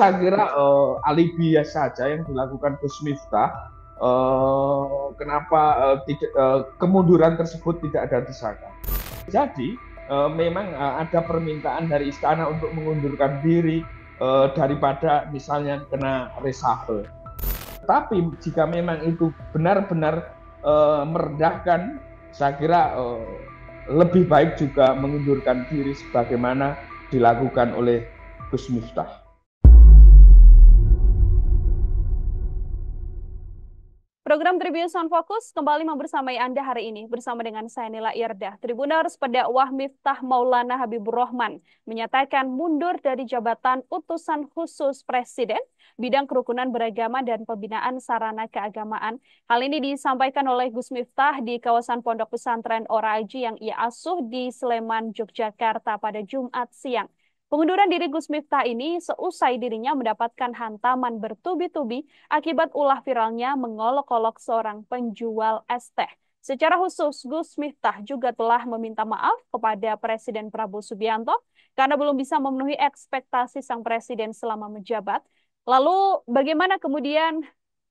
saya kira uh, alibi saja yang dilakukan Gus Miftah. Uh, kenapa uh, tidak, uh, kemunduran tersebut tidak ada disangka? Jadi uh, memang uh, ada permintaan dari istana untuk mengundurkan diri uh, daripada misalnya kena reshuffle. Tapi jika memang itu benar-benar uh, merendahkan, saya kira uh, lebih baik juga mengundurkan diri sebagaimana dilakukan oleh Gus Miftah. Program Tribun Sound Fokus kembali membersamai Anda hari ini bersama dengan saya Nila Irda. Tribuners Pendakwah Miftah Maulana Habibur Rahman menyatakan mundur dari jabatan utusan khusus Presiden bidang kerukunan beragama dan pembinaan sarana keagamaan. Hal ini disampaikan oleh Gus Miftah di kawasan Pondok Pesantren Oraji yang ia asuh di Sleman, Yogyakarta pada Jumat siang. Pengunduran diri Gus Miftah ini seusai dirinya mendapatkan hantaman bertubi-tubi akibat ulah viralnya mengolok-olok seorang penjual es teh. Secara khusus, Gus Miftah juga telah meminta maaf kepada Presiden Prabowo Subianto karena belum bisa memenuhi ekspektasi sang presiden selama menjabat. Lalu bagaimana kemudian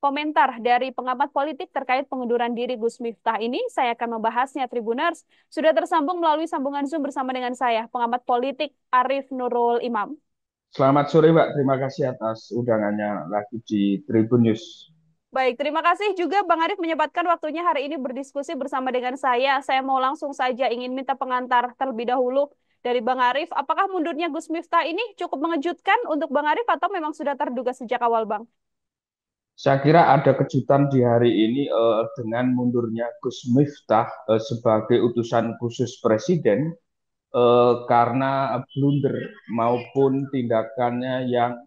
komentar dari pengamat politik terkait pengunduran diri Gus Miftah ini. Saya akan membahasnya Tribuners. Sudah tersambung melalui sambungan Zoom bersama dengan saya, pengamat politik Arif Nurul Imam. Selamat sore Pak. terima kasih atas undangannya lagi di Tribun News. Baik, terima kasih juga Bang Arif menyempatkan waktunya hari ini berdiskusi bersama dengan saya. Saya mau langsung saja ingin minta pengantar terlebih dahulu dari Bang Arif. Apakah mundurnya Gus Miftah ini cukup mengejutkan untuk Bang Arif atau memang sudah terduga sejak awal Bang? Saya kira ada kejutan di hari ini eh, dengan mundurnya Gus Miftah uh, sebagai utusan khusus presiden eh, karena blunder maupun tindakannya yang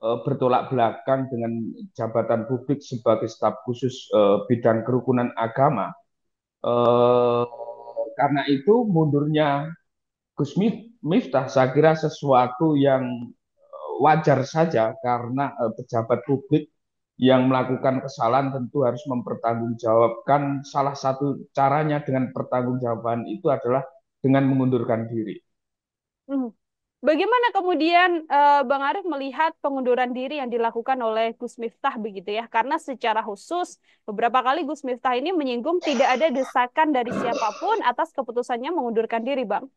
eh, bertolak belakang dengan jabatan publik sebagai staf khusus eh, bidang kerukunan agama. Eh, karena itu mundurnya Gus Miftah saya kira sesuatu yang eh, wajar saja karena eh, pejabat publik yang melakukan kesalahan tentu harus mempertanggungjawabkan salah satu caranya dengan pertanggungjawaban itu adalah dengan mengundurkan diri. Hmm. Bagaimana kemudian eh, Bang Arif melihat pengunduran diri yang dilakukan oleh Gus Miftah begitu ya? Karena secara khusus beberapa kali Gus Miftah ini menyinggung tidak ada desakan dari siapapun atas keputusannya mengundurkan diri, Bang.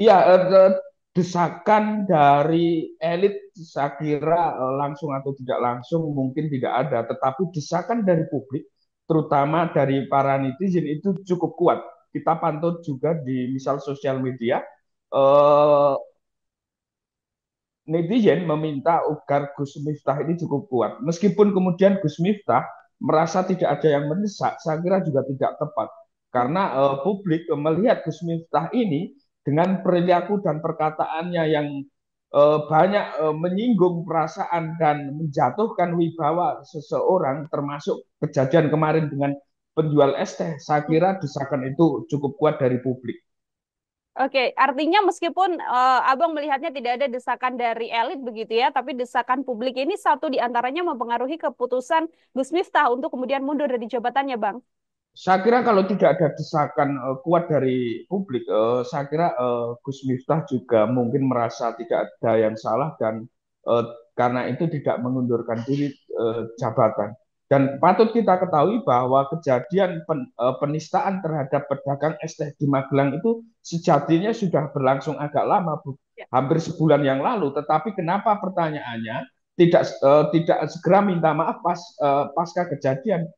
Iya, eh, eh, desakan dari elit saya kira langsung atau tidak langsung mungkin tidak ada, tetapi desakan dari publik, terutama dari para netizen itu cukup kuat. Kita pantau juga di misal sosial media, eh, netizen meminta agar Gus Miftah ini cukup kuat. Meskipun kemudian Gus Miftah merasa tidak ada yang mendesak, saya kira juga tidak tepat. Karena eh, publik melihat Gus Miftah ini dengan perilaku dan perkataannya yang uh, banyak uh, menyinggung perasaan dan menjatuhkan wibawa seseorang termasuk kejadian kemarin dengan penjual es teh saya kira desakan itu cukup kuat dari publik Oke, artinya meskipun uh, Abang melihatnya tidak ada desakan dari elit begitu ya, tapi desakan publik ini satu diantaranya mempengaruhi keputusan Gus Miftah untuk kemudian mundur dari jabatannya, Bang saya kira kalau tidak ada desakan uh, kuat dari publik, uh, saya kira uh, Gus Miftah juga mungkin merasa tidak ada yang salah dan uh, karena itu tidak mengundurkan diri uh, jabatan. Dan patut kita ketahui bahwa kejadian pen, uh, penistaan terhadap pedagang es teh di Magelang itu sejatinya sudah berlangsung agak lama, Bu, ya. hampir sebulan yang lalu. Tetapi kenapa pertanyaannya tidak uh, tidak segera minta maaf pas uh, pasca kejadian?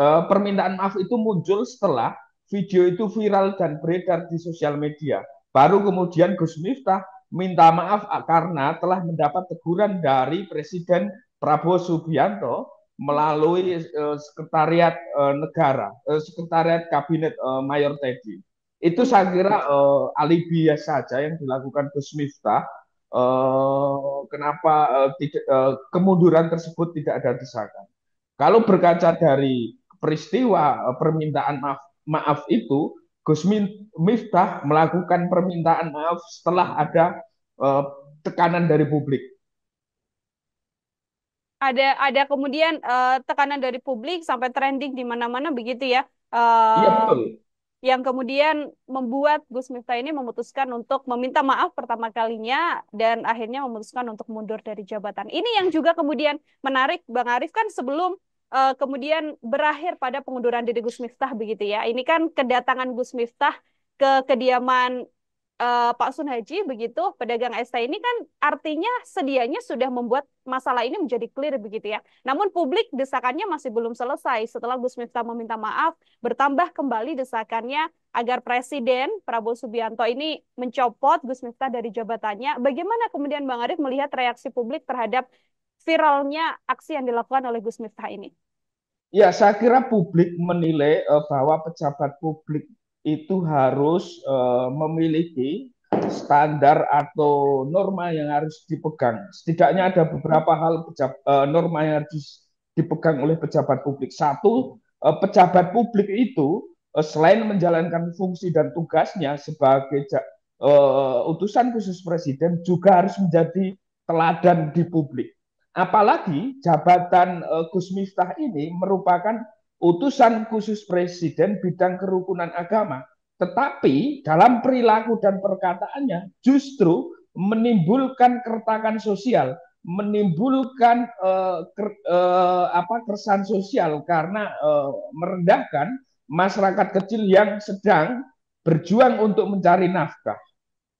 uh, permintaan maaf itu muncul setelah video itu viral dan beredar di sosial media. Baru kemudian Gus Miftah minta maaf karena telah mendapat teguran dari Presiden Prabowo Subianto melalui uh, sekretariat uh, negara, uh, sekretariat kabinet uh, Mayor Teddy. Itu saya kira uh, alibi saja yang dilakukan Gus Miftah. Uh, kenapa uh, tidak, uh, kemunduran tersebut tidak ada disahkan? Kalau berkaca dari peristiwa eh, permintaan maaf, maaf itu, Gus Miftah melakukan permintaan maaf setelah ada uh, tekanan dari publik ada ada kemudian uh, tekanan dari publik sampai trending di mana-mana begitu ya. Uh, betul. Yang kemudian membuat Gus Miftah ini memutuskan untuk meminta maaf pertama kalinya dan akhirnya memutuskan untuk mundur dari jabatan. Ini yang juga kemudian menarik Bang Arif kan sebelum uh, kemudian berakhir pada pengunduran diri Gus Miftah begitu ya. Ini kan kedatangan Gus Miftah ke kediaman uh, Pak Sun Haji begitu pedagang ST ini kan artinya sedianya sudah membuat masalah ini menjadi clear begitu ya. Namun publik desakannya masih belum selesai setelah Gus Miftah meminta maaf bertambah kembali desakannya agar Presiden Prabowo Subianto ini mencopot Gus Miftah dari jabatannya. Bagaimana kemudian Bang Arif melihat reaksi publik terhadap viralnya aksi yang dilakukan oleh Gus Miftah ini? Ya, saya kira publik menilai uh, bahwa pejabat publik itu harus uh, memiliki standar atau norma yang harus dipegang. Setidaknya ada beberapa hal pejab, uh, norma yang harus dipegang oleh pejabat publik. Satu, uh, pejabat publik itu uh, selain menjalankan fungsi dan tugasnya sebagai uh, utusan khusus presiden juga harus menjadi teladan di publik. Apalagi jabatan eh, Gus Miftah ini merupakan utusan khusus presiden bidang kerukunan agama, tetapi dalam perilaku dan perkataannya justru menimbulkan kertakan sosial, menimbulkan eh, ker, eh, apa keresahan sosial karena eh, merendahkan masyarakat kecil yang sedang berjuang untuk mencari nafkah.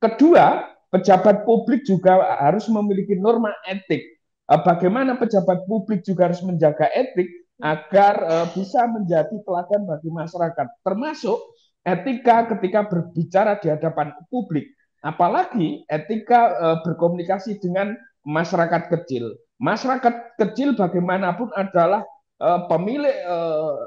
Kedua, pejabat publik juga harus memiliki norma etik Eh, bagaimana pejabat publik juga harus menjaga etik agar eh, bisa menjadi teladan bagi masyarakat, termasuk etika ketika berbicara di hadapan publik, apalagi etika eh, berkomunikasi dengan masyarakat kecil. Masyarakat kecil bagaimanapun adalah pemilik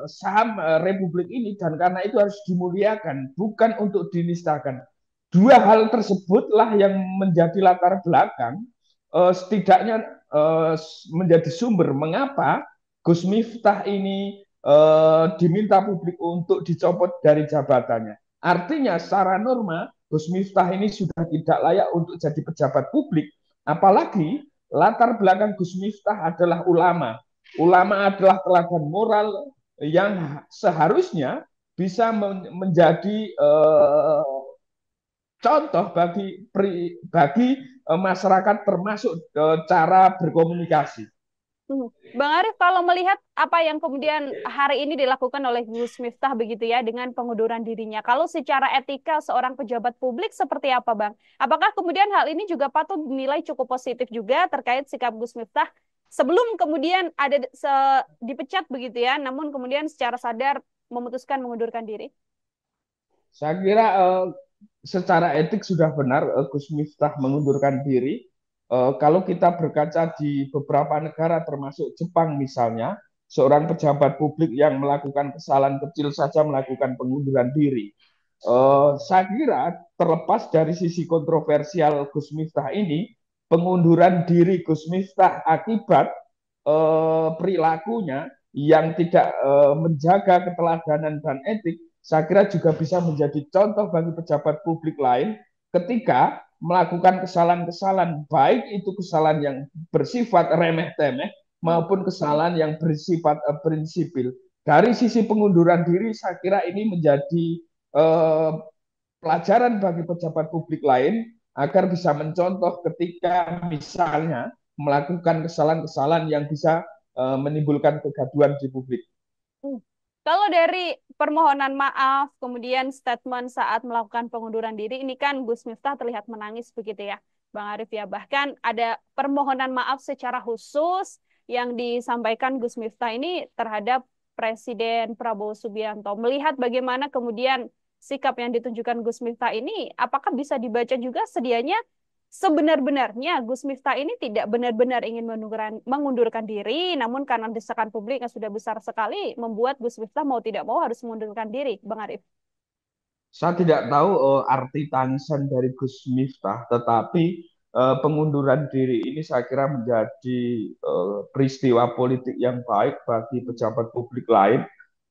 saham Republik ini dan karena itu harus dimuliakan, bukan untuk dinistakan. Dua hal tersebutlah yang menjadi latar belakang setidaknya Eh, menjadi sumber mengapa Gus Miftah ini eh, diminta publik untuk dicopot dari jabatannya. Artinya secara norma Gus Miftah ini sudah tidak layak untuk jadi pejabat publik, apalagi latar belakang Gus Miftah adalah ulama. Ulama adalah teladan moral yang seharusnya bisa menjadi uh, contoh bagi pri, bagi eh, masyarakat termasuk eh, cara berkomunikasi. Hmm. Bang Arif, kalau melihat apa yang kemudian hari ini dilakukan oleh Gus Miftah begitu ya dengan pengunduran dirinya, kalau secara etika seorang pejabat publik seperti apa, Bang? Apakah kemudian hal ini juga patut dinilai cukup positif juga terkait sikap Gus Miftah sebelum kemudian ada se dipecat begitu ya, namun kemudian secara sadar memutuskan mengundurkan diri? Saya kira uh secara etik sudah benar eh, Gus Miftah mengundurkan diri. Eh, kalau kita berkaca di beberapa negara termasuk Jepang misalnya, seorang pejabat publik yang melakukan kesalahan kecil saja melakukan pengunduran diri. Eh, saya kira terlepas dari sisi kontroversial Gus Miftah ini, pengunduran diri Gus Miftah akibat perilakunya yang tidak menjaga keteladanan dan etik saya kira juga bisa menjadi contoh bagi pejabat publik lain ketika melakukan kesalahan-kesalahan, baik itu kesalahan yang bersifat remeh-temeh maupun kesalahan yang bersifat uh, prinsipil. Dari sisi pengunduran diri, saya kira ini menjadi uh, pelajaran bagi pejabat publik lain agar bisa mencontoh ketika misalnya melakukan kesalahan-kesalahan yang bisa uh, menimbulkan kegaduhan di publik. Hmm. Kalau dari permohonan maaf, kemudian statement saat melakukan pengunduran diri, ini kan Gus Miftah terlihat menangis begitu ya, Bang Arif ya. Bahkan ada permohonan maaf secara khusus yang disampaikan Gus Miftah ini terhadap Presiden Prabowo Subianto. Melihat bagaimana kemudian sikap yang ditunjukkan Gus Miftah ini, apakah bisa dibaca juga sedianya sebenar-benarnya Gus Miftah ini tidak benar-benar ingin mengundurkan, diri, namun karena desakan publik yang sudah besar sekali, membuat Gus Miftah mau tidak mau harus mengundurkan diri, Bang Arif. Saya tidak tahu uh, arti tangisan dari Gus Miftah, tetapi uh, pengunduran diri ini saya kira menjadi uh, peristiwa politik yang baik bagi pejabat publik lain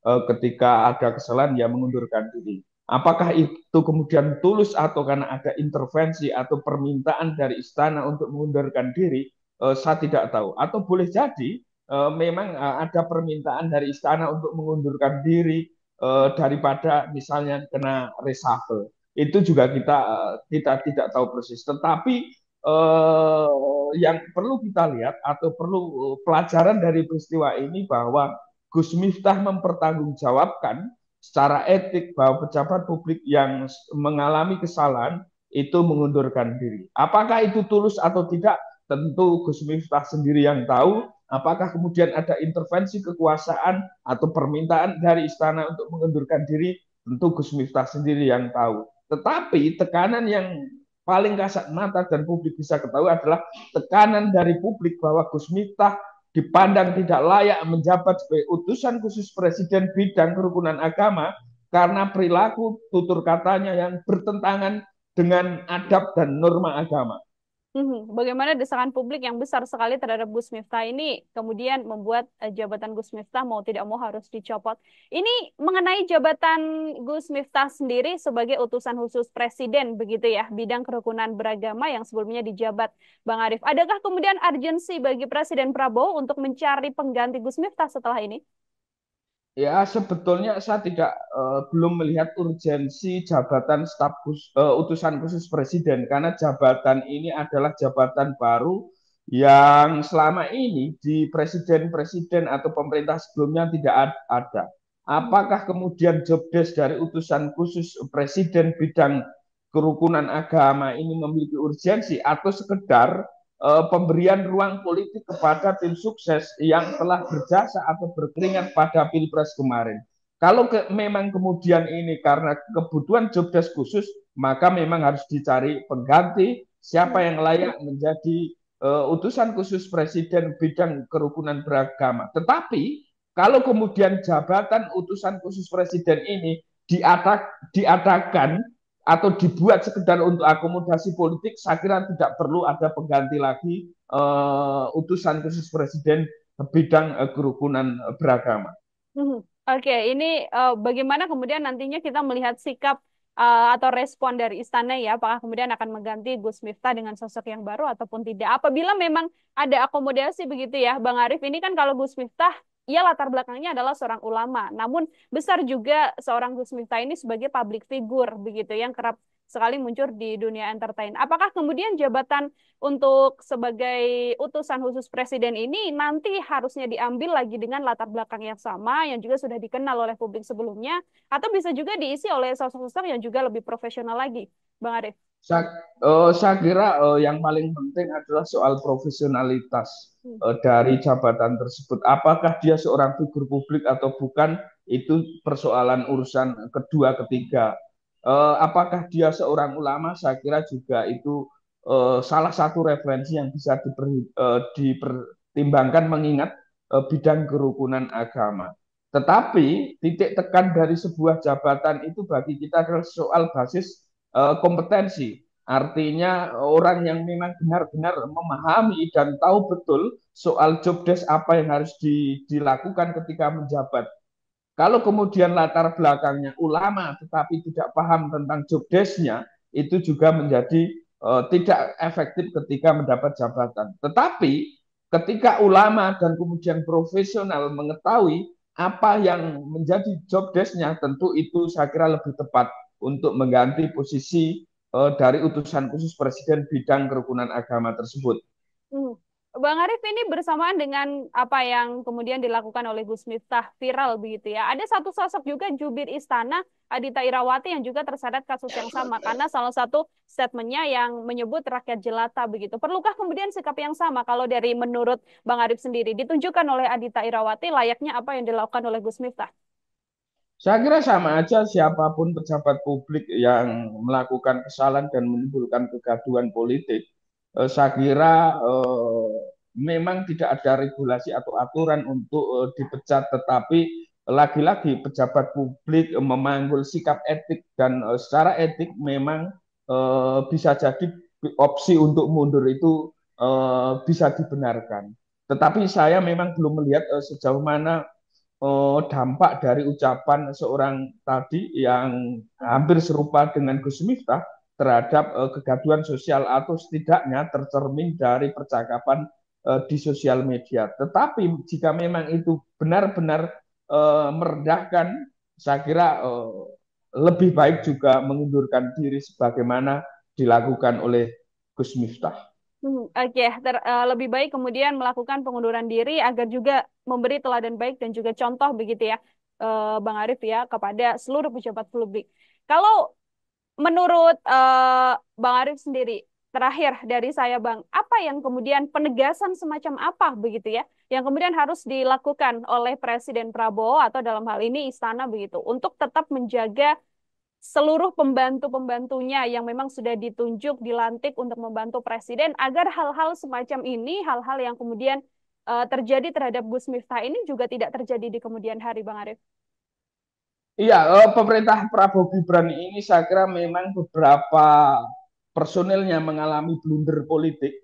uh, ketika ada kesalahan yang mengundurkan diri. Apakah itu kemudian tulus atau karena ada intervensi atau permintaan dari istana untuk mengundurkan diri, eh, saya tidak tahu. Atau boleh jadi eh, memang eh, ada permintaan dari istana untuk mengundurkan diri daripada misalnya kena reshuffle. Itu juga kita kita tidak tahu persis. Tetapi yang perlu kita lihat atau perlu pelajaran dari peristiwa ini bahwa Gus Miftah mempertanggungjawabkan secara etik bahwa pejabat publik yang mengalami kesalahan itu mengundurkan diri. Apakah itu tulus atau tidak? Tentu Gus Miftah sendiri yang tahu. Apakah kemudian ada intervensi kekuasaan atau permintaan dari istana untuk mengundurkan diri? Tentu Gus Miftah sendiri yang tahu. Tetapi tekanan yang paling kasat mata dan publik bisa ketahui adalah tekanan dari publik bahwa Gus Miftah dipandang tidak layak menjabat sebagai utusan khusus presiden bidang kerukunan agama karena perilaku tutur katanya yang bertentangan dengan adab dan norma agama. Mhm. Bagaimana desakan publik yang besar sekali terhadap Gus Miftah ini kemudian membuat eh, jabatan Gus Miftah mau tidak mau harus dicopot. Ini mengenai jabatan Gus Miftah sendiri sebagai utusan khusus presiden begitu ya, bidang kerukunan beragama yang sebelumnya dijabat Bang Arif. Adakah kemudian urgensi bagi Presiden Prabowo untuk mencari pengganti Gus Miftah setelah ini? Ya, sebetulnya saya tidak uh, belum melihat urgensi jabatan staf uh, utusan khusus presiden karena jabatan ini adalah jabatan baru yang selama ini di presiden-presiden atau pemerintah sebelumnya tidak ada. Apakah kemudian jobdesk dari utusan khusus presiden bidang kerukunan agama ini memiliki urgensi atau sekedar Eh, pemberian ruang politik kepada tim sukses yang telah berjasa atau berkeringat pada pilpres kemarin. Kalau ke, memang kemudian ini karena kebutuhan jobdesk khusus, maka memang harus dicari pengganti siapa yang layak menjadi uh, utusan khusus presiden bidang kerukunan beragama. Tetapi kalau kemudian jabatan utusan khusus presiden ini diadakan atau dibuat sekedar untuk akomodasi politik, saya kira tidak perlu ada pengganti lagi uh, utusan khusus presiden bidang uh, kerukunan eh, beragama. Hmm, oke, okay, ini uh, bagaimana kemudian nantinya kita melihat sikap uh, atau respon dari istana ya, apakah kemudian akan mengganti Gus Miftah dengan sosok yang baru ataupun tidak? Apabila memang ada akomodasi begitu ya, Bang Arif, ini kan kalau Gus Miftah ia latar belakangnya adalah seorang ulama, namun besar juga seorang Gus Miftah ini sebagai public figure begitu yang kerap sekali muncul di dunia entertain. Apakah kemudian jabatan untuk sebagai utusan khusus presiden ini nanti harusnya diambil lagi dengan latar belakang yang sama yang juga sudah dikenal oleh publik sebelumnya atau bisa juga diisi oleh sosok-sosok yang juga lebih profesional lagi, Bang Arif? Saya, uh, eh, saya kira uh, yang paling penting adalah soal profesionalitas uh, dari jabatan tersebut. Apakah dia seorang figur publik atau bukan itu persoalan urusan kedua ketiga. Uh, apakah dia seorang ulama? Saya kira juga itu uh, salah satu referensi yang bisa diper, uh, dipertimbangkan mengingat uh, bidang kerukunan agama. Tetapi titik tekan dari sebuah jabatan itu bagi kita adalah soal basis Eh, kompetensi. Artinya orang yang memang benar-benar memahami dan tahu betul soal job desk apa yang harus di, dilakukan ketika menjabat. Kalau kemudian latar belakangnya ulama tetapi tidak paham tentang job desk itu juga menjadi uh, tidak efektif ketika mendapat jabatan. Tetapi ketika ulama dan kemudian profesional mengetahui apa yang menjadi job desk tentu itu saya kira lebih tepat untuk mengganti posisi uh, dari utusan khusus presiden bidang kerukunan agama tersebut. Hmm. Bang Arif, ini bersamaan dengan apa yang kemudian dilakukan oleh Gus Miftah viral begitu ya. Ada satu sosok juga jubir istana Adita Irawati yang juga terseret kasus yang sama karena salah satu statementnya yang menyebut rakyat jelata begitu. Perlukah kemudian sikap yang sama kalau dari menurut Bang Arif sendiri ditunjukkan oleh Adita Irawati layaknya apa yang dilakukan oleh Gus Miftah? Saya kira sama aja siapapun pejabat publik yang melakukan kesalahan dan menimbulkan kegaduhan politik. Eh, saya kira eh, memang tidak ada regulasi atau aturan untuk eh, dipecat, tetapi lagi-lagi pejabat publik memanggul sikap etik dan secara etik memang bisa jadi opsi untuk mundur itu bisa dibenarkan. Tetapi saya memang belum melihat sejauh mana oh, dampak dari ucapan seorang tadi yang hampir serupa dengan Gus Miftah terhadap eh, kegaduhan sosial atau setidaknya tercermin dari percakapan eh, di sosial media. Tetapi jika memang itu benar-benar eh, merendahkan, saya kira eh, lebih baik juga mengundurkan diri sebagaimana dilakukan oleh Gus Miftah. Hmm, Oke, okay. uh, eh, lebih baik kemudian melakukan pengunduran diri agar juga memberi teladan baik dan juga contoh begitu ya, uh, Bang Arif ya kepada seluruh pejabat publik. Kalau menurut uh, Bang Arif sendiri, terakhir dari saya Bang, apa yang kemudian penegasan semacam apa begitu ya, yang kemudian harus dilakukan oleh Presiden Prabowo atau dalam hal ini Istana begitu, untuk tetap menjaga seluruh pembantu-pembantunya yang memang sudah ditunjuk, dilantik untuk membantu presiden agar hal-hal semacam ini, hal-hal yang kemudian uh, terjadi terhadap Gus Miftah ini juga tidak terjadi di kemudian hari, Bang Arief. Iya, eh, pemerintah Prabowo Gibran ini saya kira memang beberapa personilnya mengalami blunder politik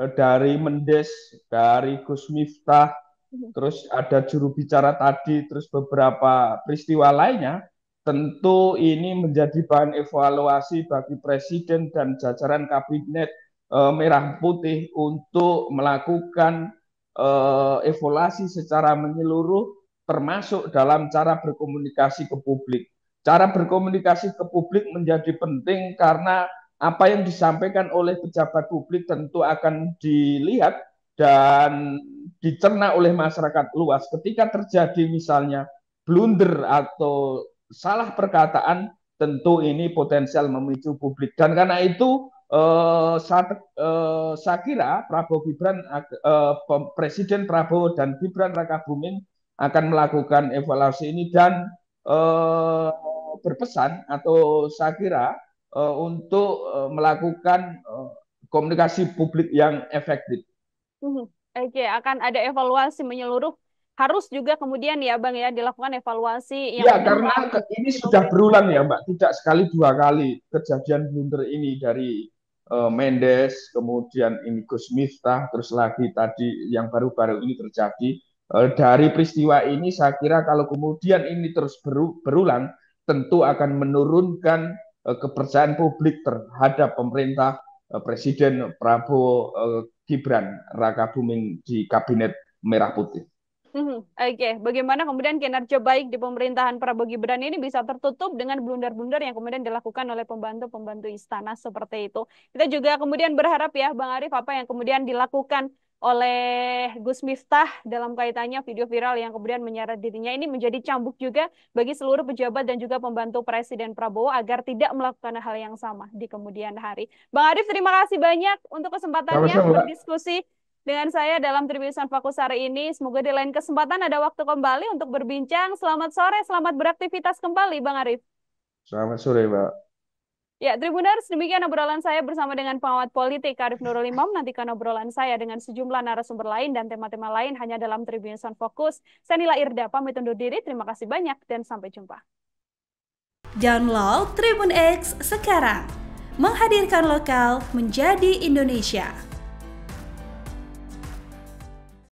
eh, dari Mendes, dari Gus Miftah, mhm. terus ada juru bicara tadi, terus beberapa peristiwa lainnya Tentu ini menjadi bahan evaluasi bagi Presiden dan jajaran Kabinet eh, Merah Putih untuk melakukan eh, evaluasi secara menyeluruh termasuk dalam cara berkomunikasi ke publik. Cara berkomunikasi ke publik menjadi penting karena apa yang disampaikan oleh pejabat publik tentu akan dilihat dan dicerna oleh masyarakat luas. Ketika terjadi misalnya blunder atau salah perkataan tentu ini potensial memicu publik dan karena itu eh, saya, eh, saya kira Prabowo Gibran eh, Presiden Prabowo dan Gibran Rakabuming akan melakukan evaluasi ini dan eh, berpesan atau saya kira eh, untuk eh, melakukan eh, komunikasi publik yang efektif. Hmm, oke, okay, akan ada evaluasi menyeluruh harus juga kemudian ya Bang ya dilakukan evaluasi yang Ya karena ini sudah berulang ya Mbak, tidak sekali dua kali kejadian blunder ini dari uh, Mendes, kemudian ini Gus Miftah, terus lagi tadi yang baru-baru ini terjadi. Uh, dari peristiwa ini saya kira kalau kemudian ini terus beru berulang tentu akan menurunkan uh, kepercayaan publik terhadap pemerintah uh, Presiden Prabowo uh, Gibran Raka Buming di kabinet merah putih. Mm-hmm. Oke, okay. bagaimana kemudian kinerja baik di pemerintahan Prabowo Gibran ini bisa tertutup dengan blunder-blunder yang kemudian dilakukan oleh pembantu-pembantu istana seperti itu. Kita juga kemudian berharap ya, Bang Arif apa yang kemudian dilakukan oleh Gus Miftah dalam kaitannya video viral yang kemudian menyeret dirinya ini menjadi cambuk juga bagi seluruh pejabat dan juga pembantu Presiden Prabowo agar tidak melakukan hal yang sama di kemudian hari. Bang Arif, terima kasih banyak untuk kesempatannya Sama-sama. berdiskusi dengan saya dalam Tribun Fokus hari ini. Semoga di lain kesempatan ada waktu kembali untuk berbincang. Selamat sore, selamat beraktivitas kembali, Bang Arif. Selamat sore, Mbak. Ya, Tribuners, demikian obrolan saya bersama dengan pengamat politik Arif Nurul Imam. Nantikan obrolan saya dengan sejumlah narasumber lain dan tema-tema lain hanya dalam Tribun Fokus. Saya Nila Irda, pamit undur diri. Terima kasih banyak dan sampai jumpa. Download Tribun X sekarang. Menghadirkan lokal menjadi Indonesia.